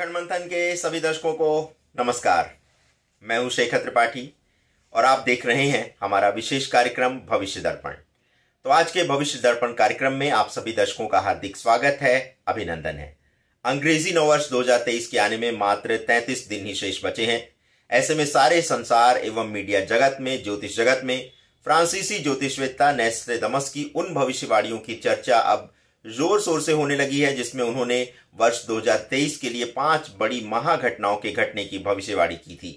उत्तराखंड मंथन के सभी दर्शकों को नमस्कार मैं हूं शेखर त्रिपाठी और आप देख रहे हैं हमारा विशेष कार्यक्रम भविष्य दर्पण तो आज के भविष्य दर्पण कार्यक्रम में आप सभी दर्शकों का हार्दिक स्वागत है अभिनंदन है अंग्रेजी नववर्ष 2023 के आने में मात्र 33 दिन ही शेष बचे हैं ऐसे में सारे संसार एवं मीडिया जगत में ज्योतिष जगत में फ्रांसीसी ज्योतिषवेत्ता नेस्ले दमस की उन भविष्यवाणियों की चर्चा अब जोर शोर से होने लगी है जिसमें उन्होंने वर्ष 2023 के लिए पांच बड़ी महाघटनाओं के घटने की भविष्यवाणी की थी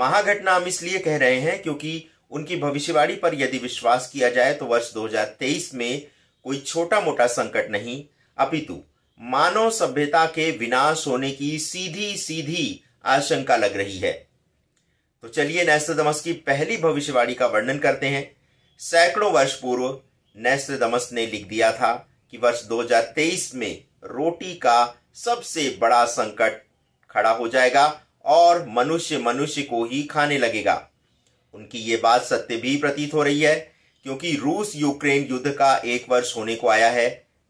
महाघटना हम इसलिए कह रहे हैं क्योंकि उनकी भविष्यवाणी पर यदि विश्वास किया जाए तो वर्ष 2023 में कोई छोटा मोटा संकट नहीं अपितु मानव सभ्यता के विनाश होने की सीधी सीधी आशंका लग रही है तो चलिए नेस्टमस की पहली भविष्यवाणी का वर्णन करते हैं सैकड़ों वर्ष पूर्व दमस ने लिख दिया था कि वर्ष 2023 में रोटी का सबसे बड़ा संकट खड़ा हो जाएगा और मनुष्य मनुष्य को ही खाने लगेगा उनकी ये बात सत्य भी प्रतीत हो रही है क्योंकि रूस यूक्रेन युद्ध का एक वर्ष होने को आया है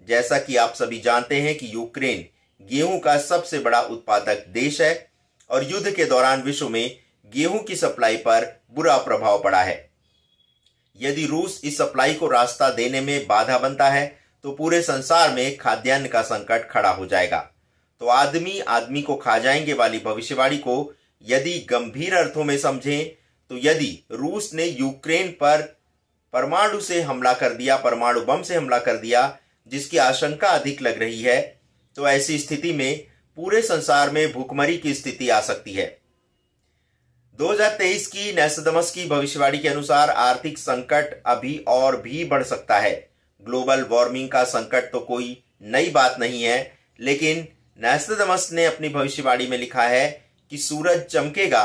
जैसा कि आप सभी जानते हैं कि यूक्रेन गेहूं का सबसे बड़ा उत्पादक देश है और युद्ध के दौरान विश्व में गेहूं की सप्लाई पर बुरा प्रभाव पड़ा है यदि रूस इस सप्लाई को रास्ता देने में बाधा बनता है तो पूरे संसार में खाद्यान्न का संकट खड़ा हो जाएगा तो आदमी आदमी को खा जाएंगे वाली भविष्यवाणी को यदि गंभीर अर्थों में समझें तो यदि रूस ने यूक्रेन पर परमाणु से हमला कर दिया परमाणु बम से हमला कर दिया जिसकी आशंका अधिक लग रही है तो ऐसी स्थिति में पूरे संसार में भूखमरी की स्थिति आ सकती है 2023 की नेस्दमस की भविष्यवाणी के अनुसार आर्थिक संकट अभी और भी बढ़ सकता है ग्लोबल वार्मिंग का संकट तो कोई नई बात नहीं है लेकिन नहस्तमस ने अपनी भविष्यवाणी में लिखा है कि सूरज चमकेगा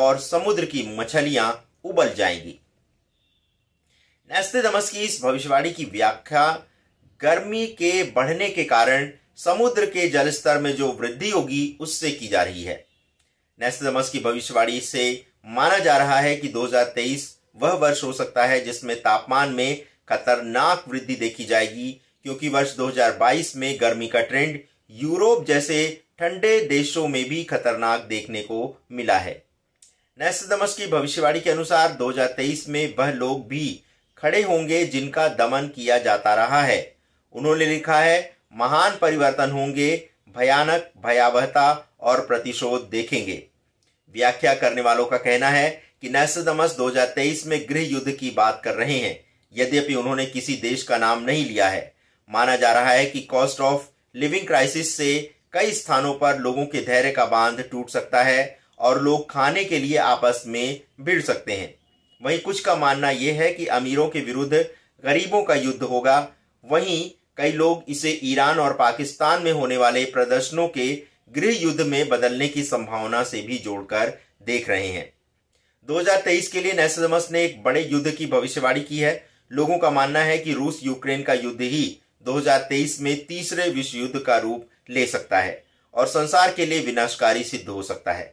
और समुद्र की मछलियां उबल जाएंगी नहस्तमस की इस भविष्यवाणी की व्याख्या गर्मी के बढ़ने के कारण समुद्र के जलस्तर में जो वृद्धि होगी उससे की जा रही है नेस्तमस की भविष्यवाणी से माना जा रहा है कि 2023 वह वर्ष हो सकता है जिसमें तापमान में खतरनाक वृद्धि देखी जाएगी क्योंकि वर्ष 2022 में गर्मी का ट्रेंड यूरोप जैसे ठंडे देशों में भी खतरनाक देखने को मिला है नेस्तमस की भविष्यवाणी के अनुसार 2023 में वह लोग भी खड़े होंगे जिनका दमन किया जाता रहा है उन्होंने लिखा है महान परिवर्तन होंगे भयानक भयावहता और प्रतिशोध देखेंगे व्याख्या करने वालों का कहना है कि नेस्तमस 2023 में गृह युद्ध की बात कर रहे हैं यद्यपि उन्होंने किसी देश का नाम नहीं लिया है माना जा रहा है कि कॉस्ट ऑफ लिविंग क्राइसिस से कई स्थानों पर लोगों के धैर्य का बांध टूट सकता है और लोग खाने के लिए आपस में भिड़ सकते हैं वहीं कुछ का मानना यह है कि अमीरों के विरुद्ध गरीबों का युद्ध होगा वहीं कई लोग इसे ईरान और पाकिस्तान में होने वाले प्रदर्शनों के गृह युद्ध में बदलने की संभावना से भी जोड़कर देख रहे हैं 2023 के लिए नेसमस ने एक बड़े युद्ध की भविष्यवाणी की है लोगों का मानना है कि रूस यूक्रेन का युद्ध ही 2023 में तीसरे विश्व युद्ध का रूप ले सकता है और संसार के लिए विनाशकारी सिद्ध हो सकता है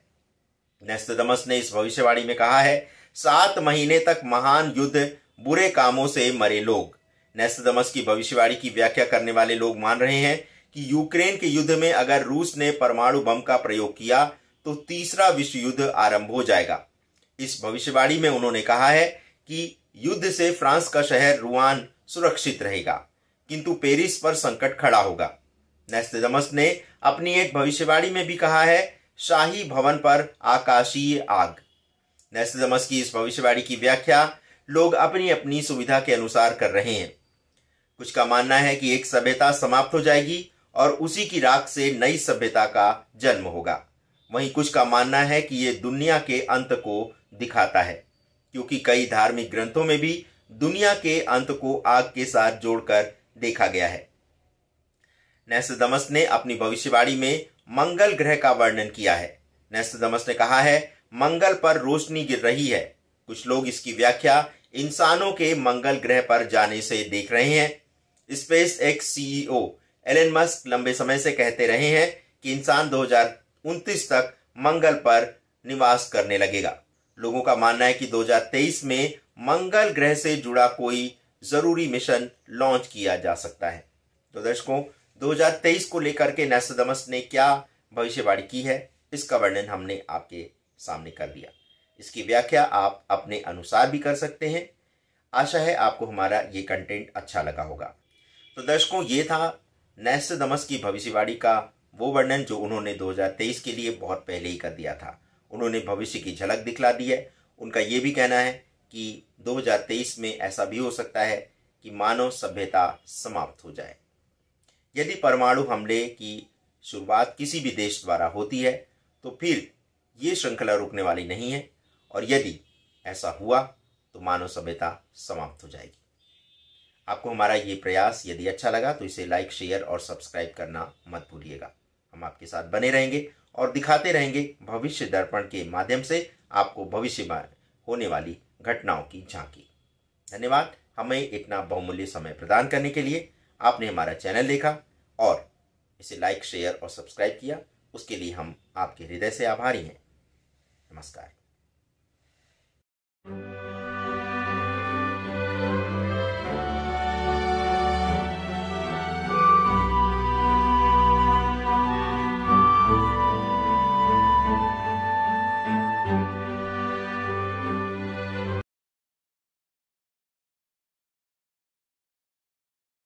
नेस्तदमस ने इस भविष्यवाणी में कहा है सात महीने तक महान युद्ध बुरे कामों से मरे लोग नेस्तदमस की भविष्यवाणी की व्याख्या करने वाले लोग मान रहे हैं कि यूक्रेन के युद्ध में अगर रूस ने परमाणु बम का प्रयोग किया तो तीसरा विश्व युद्ध आरंभ हो जाएगा इस भविष्यवाणी में उन्होंने कहा है कि युद्ध से फ्रांस का शहर रुआन सुरक्षित रहेगा किंतु पेरिस पर संकट खड़ा होगा नेस्तेजमस ने अपनी एक भविष्यवाणी में भी कहा है शाही भवन पर आकाशीय आग नेस्तेजमस की इस भविष्यवाणी की व्याख्या लोग अपनी अपनी सुविधा के अनुसार कर रहे हैं कुछ का मानना है कि एक सभ्यता समाप्त हो जाएगी और उसी की राख से नई सभ्यता का जन्म होगा वहीं कुछ का मानना है कि ये दुनिया के अंत को दिखाता है क्योंकि कई धार्मिक ग्रंथों में भी दुनिया के अंत को आग के साथ जोड़कर देखा गया है नेस्तमस ने अपनी भविष्यवाणी में मंगल ग्रह का वर्णन किया है नेस्तमस ने कहा है मंगल पर रोशनी गिर रही है कुछ लोग इसकी व्याख्या इंसानों के मंगल ग्रह पर जाने से देख रहे हैं SpaceX CEO Elon Musk लंबे समय से कहते रहे हैं कि इंसान दो तक मंगल पर निवास करने लगेगा लोगों का मानना है कि 2023 में मंगल ग्रह से जुड़ा कोई जरूरी मिशन लॉन्च किया जा सकता है तो दर्शकों 2023 को लेकर के नेस्टमस ने क्या भविष्यवाणी की है इसका वर्णन हमने आपके सामने कर दिया इसकी व्याख्या आप अपने अनुसार भी कर सकते हैं आशा है आपको हमारा ये कंटेंट अच्छा लगा होगा तो दर्शकों ये था नेस्टमस की भविष्यवाणी का वो वर्णन जो उन्होंने 2023 के लिए बहुत पहले ही कर दिया था उन्होंने भविष्य की झलक दिखला दी है उनका ये भी कहना है कि 2023 में ऐसा भी हो सकता है कि मानव सभ्यता समाप्त हो जाए यदि परमाणु हमले की शुरुआत किसी भी देश द्वारा होती है तो फिर ये श्रृंखला रुकने वाली नहीं है और यदि ऐसा हुआ तो मानव सभ्यता समाप्त हो जाएगी आपको हमारा ये प्रयास यदि अच्छा लगा तो इसे लाइक शेयर और सब्सक्राइब करना मत भूलिएगा हम आपके साथ बने रहेंगे और दिखाते रहेंगे भविष्य दर्पण के माध्यम से आपको भविष्य में होने वाली घटनाओं की झांकी धन्यवाद हमें इतना बहुमूल्य समय प्रदान करने के लिए आपने हमारा चैनल देखा और इसे लाइक शेयर और सब्सक्राइब किया उसके लिए हम आपके हृदय से आभारी हैं नमस्कार